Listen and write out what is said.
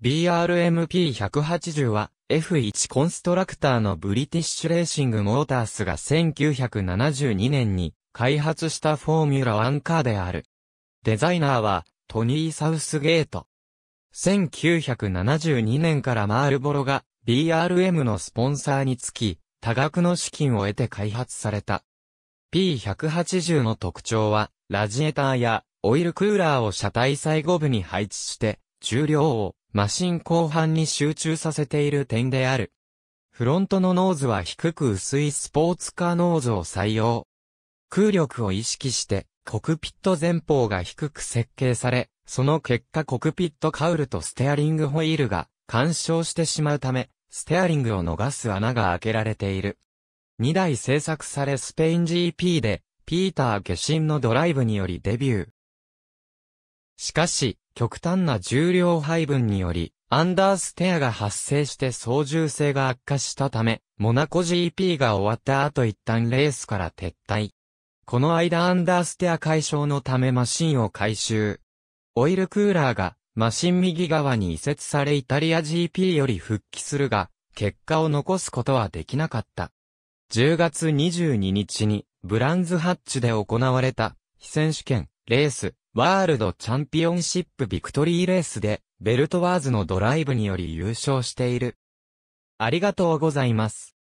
BRMP180 は F1 コンストラクターのブリティッシュレーシングモータースが1972年に開発したフォーミュラ1カーである。デザイナーはトニー・サウスゲート。1972年からマールボロが BRM のスポンサーにつき多額の資金を得て開発された。P180 の特徴はラジエーターやオイルクーラーを車体最後部に配置して重量をマシン後半に集中させている点である。フロントのノーズは低く薄いスポーツカーノーズを採用。空力を意識して、コクピット前方が低く設計され、その結果コクピットカウルとステアリングホイールが干渉してしまうため、ステアリングを逃す穴が開けられている。2台製作されスペイン GP で、ピーターシンのドライブによりデビュー。しかし、極端な重量配分により、アンダーステアが発生して操縦性が悪化したため、モナコ GP が終わった後一旦レースから撤退。この間アンダーステア解消のためマシンを回収。オイルクーラーがマシン右側に移設されイタリア GP より復帰するが、結果を残すことはできなかった。10月22日にブランズハッチで行われた非選手権レースワールドチャンピオンシップビクトリーレースで、ベルトワーズのドライブにより優勝している。ありがとうございます。